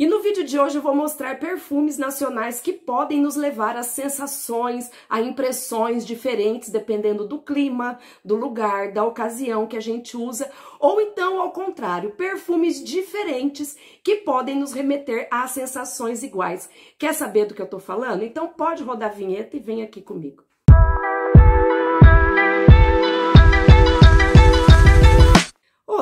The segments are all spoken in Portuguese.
E no vídeo de hoje eu vou mostrar perfumes nacionais que podem nos levar a sensações, a impressões diferentes dependendo do clima, do lugar, da ocasião que a gente usa, ou então ao contrário, perfumes diferentes que podem nos remeter a sensações iguais. Quer saber do que eu tô falando? Então pode rodar a vinheta e vem aqui comigo.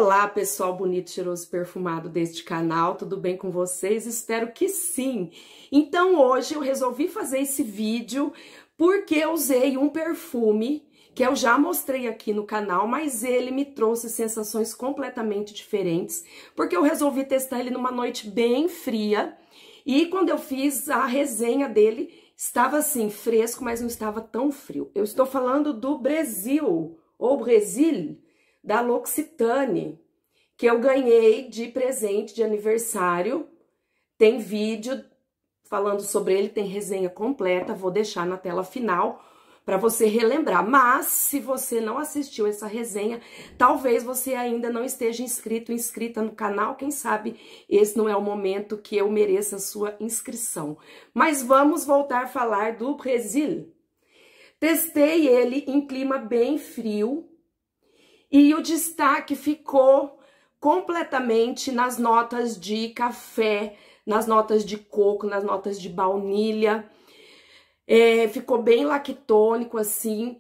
Olá, pessoal bonito, cheiroso, perfumado deste canal, tudo bem com vocês? Espero que sim! Então, hoje eu resolvi fazer esse vídeo porque eu usei um perfume que eu já mostrei aqui no canal, mas ele me trouxe sensações completamente diferentes, porque eu resolvi testar ele numa noite bem fria, e quando eu fiz a resenha dele, estava assim, fresco, mas não estava tão frio. Eu estou falando do Brasil, ou Brasil, da L'Occitane, que eu ganhei de presente de aniversário. Tem vídeo falando sobre ele, tem resenha completa, vou deixar na tela final para você relembrar. Mas se você não assistiu essa resenha, talvez você ainda não esteja inscrito, inscrita no canal, quem sabe esse não é o momento que eu mereça a sua inscrição. Mas vamos voltar a falar do Brasil. Testei ele em clima bem frio, e o destaque ficou completamente nas notas de café, nas notas de coco, nas notas de baunilha. É, ficou bem lactônico, assim.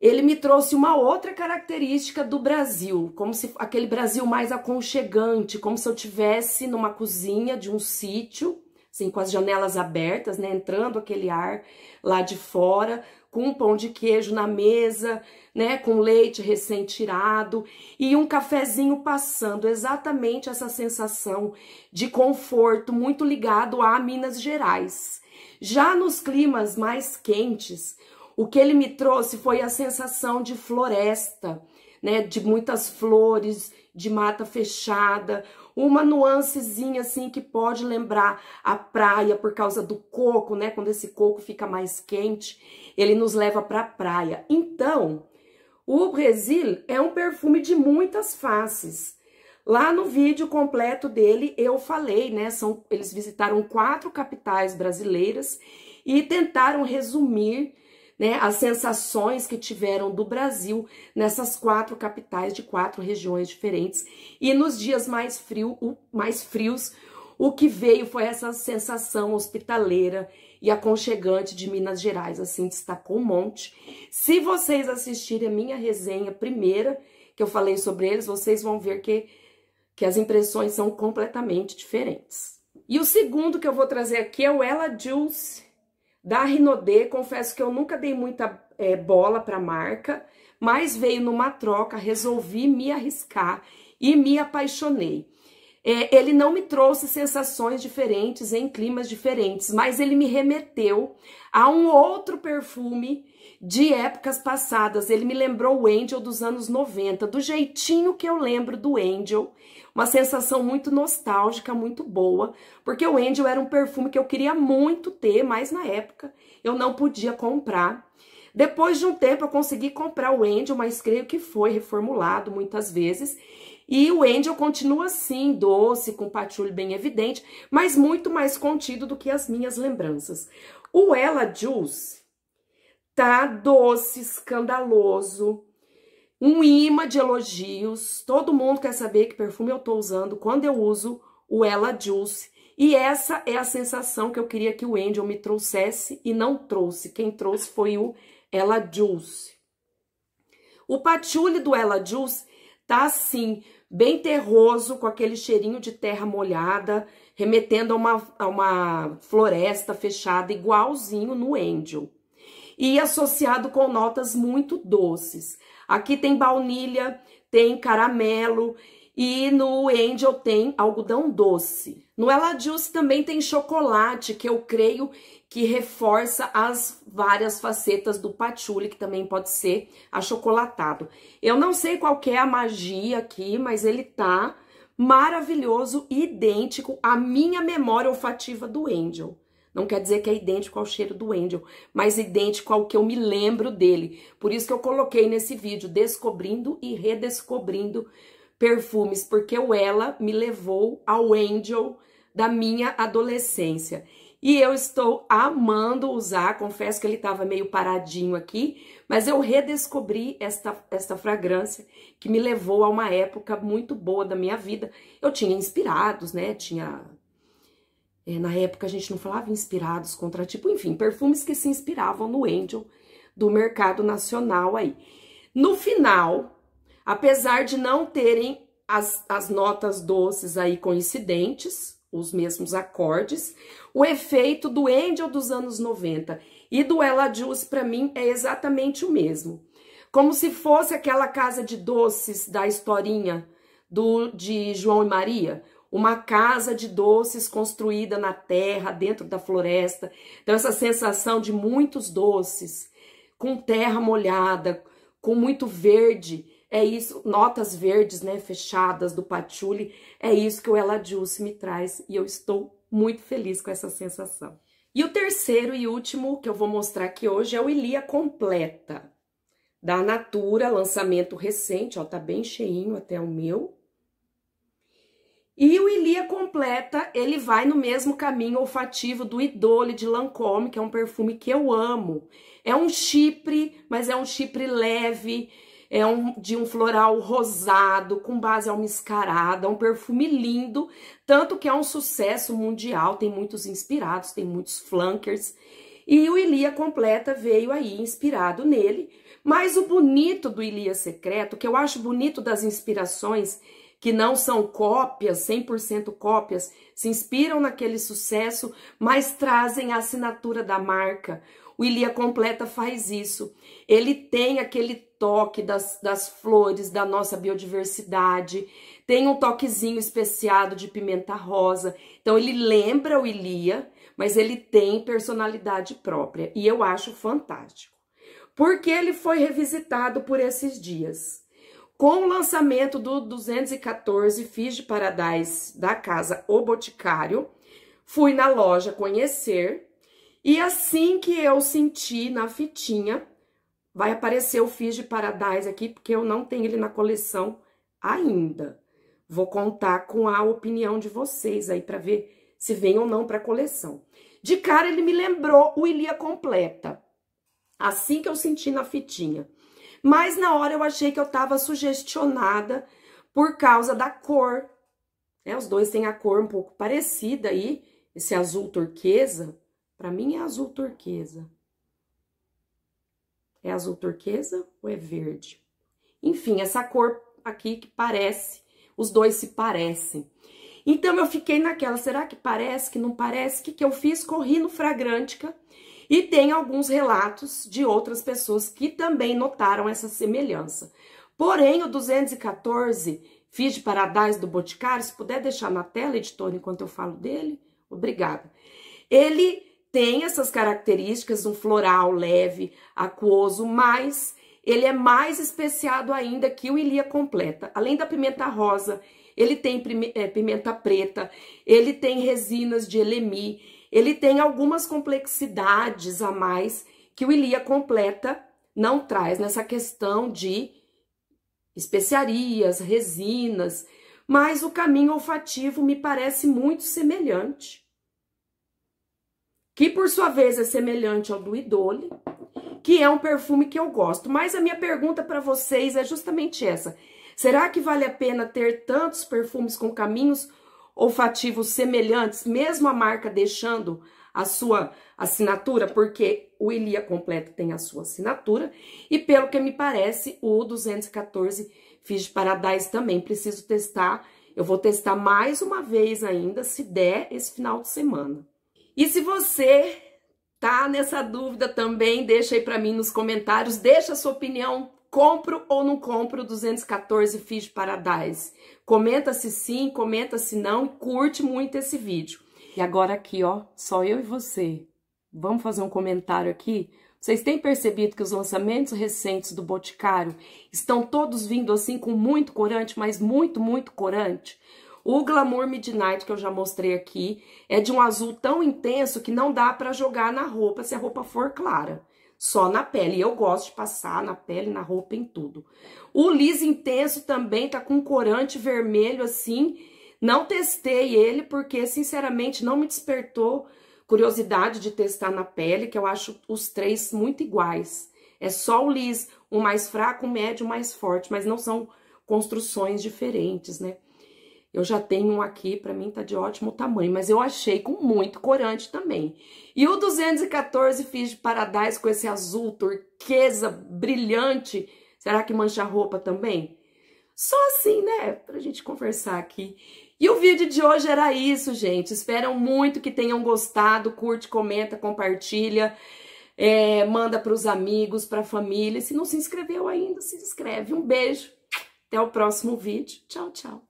Ele me trouxe uma outra característica do Brasil, como se aquele Brasil mais aconchegante, como se eu tivesse numa cozinha de um sítio, assim, com as janelas abertas, né, entrando aquele ar lá de fora, com um pão de queijo na mesa, né, com leite recém-tirado e um cafezinho passando, exatamente essa sensação de conforto muito ligado a Minas Gerais. Já nos climas mais quentes, o que ele me trouxe foi a sensação de floresta, né, de muitas flores, de mata fechada, uma nuancezinha assim que pode lembrar a praia por causa do coco, né? Quando esse coco fica mais quente, ele nos leva para a praia. Então, o Brasil é um perfume de muitas faces. Lá no vídeo completo dele eu falei, né? São, eles visitaram quatro capitais brasileiras e tentaram resumir né, as sensações que tiveram do Brasil nessas quatro capitais de quatro regiões diferentes. E nos dias mais, frio, mais frios, o que veio foi essa sensação hospitaleira e aconchegante de Minas Gerais, assim, destacou um monte. Se vocês assistirem a minha resenha primeira, que eu falei sobre eles, vocês vão ver que, que as impressões são completamente diferentes. E o segundo que eu vou trazer aqui é o Ella Juice, da Rinodê, confesso que eu nunca dei muita é, bola para a marca, mas veio numa troca, resolvi me arriscar e me apaixonei. É, ele não me trouxe sensações diferentes em climas diferentes, mas ele me remeteu a um outro perfume de épocas passadas. Ele me lembrou o Angel dos anos 90, do jeitinho que eu lembro do Angel. Uma sensação muito nostálgica, muito boa, porque o Angel era um perfume que eu queria muito ter, mas na época eu não podia comprar. Depois de um tempo eu consegui comprar o Angel, mas creio que foi reformulado muitas vezes. E o Angel continua assim, doce, com patchouli bem evidente, mas muito mais contido do que as minhas lembranças. O Ella Juice tá doce, escandaloso, um imã de elogios. Todo mundo quer saber que perfume eu tô usando quando eu uso o Ella Juice. E essa é a sensação que eu queria que o Angel me trouxesse e não trouxe. Quem trouxe foi o Ella Juice. O patchouli do Ella Juice tá assim, bem terroso, com aquele cheirinho de terra molhada, remetendo a uma, a uma floresta fechada, igualzinho no Angel. E associado com notas muito doces. Aqui tem baunilha, tem caramelo e no Angel tem algodão doce. No Ela Juice também tem chocolate, que eu creio que reforça as várias facetas do patchouli, que também pode ser achocolatado. Eu não sei qual é a magia aqui, mas ele tá maravilhoso, idêntico à minha memória olfativa do Angel. Não quer dizer que é idêntico ao cheiro do Angel, mas idêntico ao que eu me lembro dele. Por isso que eu coloquei nesse vídeo, descobrindo e redescobrindo perfumes, porque o Ela me levou ao Angel, da minha adolescência. E eu estou amando usar, confesso que ele estava meio paradinho aqui, mas eu redescobri esta, esta fragrância que me levou a uma época muito boa da minha vida. Eu tinha inspirados, né? Tinha. É, na época a gente não falava inspirados, contra tipo enfim, perfumes que se inspiravam no Angel do mercado nacional aí. No final, apesar de não terem as, as notas doces aí coincidentes, os mesmos acordes. O efeito do Angel dos anos 90 e do Ella Juice para mim é exatamente o mesmo. Como se fosse aquela casa de doces da historinha do de João e Maria, uma casa de doces construída na terra, dentro da floresta. Então essa sensação de muitos doces, com terra molhada, com muito verde é isso, notas verdes, né, fechadas do patchouli, é isso que o Ella Juice me traz e eu estou muito feliz com essa sensação. E o terceiro e último que eu vou mostrar aqui hoje é o Ilia Completa, da Natura, lançamento recente, ó, tá bem cheinho até o meu. E o Ilia Completa, ele vai no mesmo caminho olfativo do Idole de Lancôme, que é um perfume que eu amo. É um chipre, mas é um chipre leve, é um, de um floral rosado com base almiscarada, um perfume lindo, tanto que é um sucesso mundial, tem muitos inspirados, tem muitos flunkers. E o Ilia completa veio aí inspirado nele, mas o bonito do Ilia secreto, que eu acho bonito das inspirações, que não são cópias, 100% cópias, se inspiram naquele sucesso, mas trazem a assinatura da marca. O Ilia Completa faz isso. Ele tem aquele toque das, das flores, da nossa biodiversidade, tem um toquezinho especiado de pimenta rosa. Então, ele lembra o Ilia, mas ele tem personalidade própria. E eu acho fantástico. Por que ele foi revisitado por esses dias? Com o lançamento do 214 Fiz de Paradise da casa O Boticário, fui na loja conhecer e assim que eu senti na fitinha, vai aparecer o Fiz de Paradise aqui, porque eu não tenho ele na coleção ainda. Vou contar com a opinião de vocês aí para ver se vem ou não para a coleção. De cara ele me lembrou o Ilia Completa, assim que eu senti na fitinha. Mas na hora eu achei que eu tava sugestionada por causa da cor. Né? Os dois têm a cor um pouco parecida aí, esse azul turquesa. Para mim é azul turquesa. É azul turquesa ou é verde? Enfim, essa cor aqui que parece, os dois se parecem. Então eu fiquei naquela, será que parece, que não parece? O que, que eu fiz? Corri no Fragrântica e tem alguns relatos de outras pessoas que também notaram essa semelhança. Porém, o 214 Fiz de Paradise do Boticário, se puder deixar na tela, editor, enquanto eu falo dele, obrigada. Ele tem essas características, um floral leve, aquoso, mas ele é mais especiado ainda que o Ilia completa. Além da pimenta rosa, ele tem eh, pimenta preta, ele tem resinas de elemi, ele tem algumas complexidades a mais que o Ilia completa não traz nessa questão de especiarias, resinas, mas o caminho olfativo me parece muito semelhante que por sua vez é semelhante ao do Idole, que é um perfume que eu gosto. Mas a minha pergunta para vocês é justamente essa: será que vale a pena ter tantos perfumes com caminhos olfativos semelhantes, mesmo a marca deixando a sua assinatura, porque o Elia completo tem a sua assinatura, e pelo que me parece, o 214 Fish Paradise também. Preciso testar, eu vou testar mais uma vez ainda, se der, esse final de semana. E se você tá nessa dúvida também, deixa aí para mim nos comentários, deixa a sua opinião Compro ou não compro 214 Fish Paradise? Comenta se sim, comenta se não, curte muito esse vídeo. E agora aqui, ó, só eu e você. Vamos fazer um comentário aqui? Vocês têm percebido que os lançamentos recentes do Boticário estão todos vindo assim com muito corante, mas muito, muito corante? O Glamour Midnight que eu já mostrei aqui é de um azul tão intenso que não dá para jogar na roupa se a roupa for clara só na pele. Eu gosto de passar na pele, na roupa, em tudo. O Liz Intenso também tá com corante vermelho assim. Não testei ele porque, sinceramente, não me despertou curiosidade de testar na pele, que eu acho os três muito iguais. É só o Liz, o mais fraco, o médio, o mais forte, mas não são construções diferentes, né? Eu já tenho um aqui, para mim tá de ótimo tamanho, mas eu achei com muito corante também. E o 214 fiz de Paradise com esse azul turquesa brilhante, será que mancha a roupa também? Só assim, né, pra gente conversar aqui. E o vídeo de hoje era isso, gente. Espero muito que tenham gostado. Curte, comenta, compartilha. É, manda para os amigos, para a família. Se não se inscreveu ainda, se inscreve. Um beijo. Até o próximo vídeo. Tchau, tchau.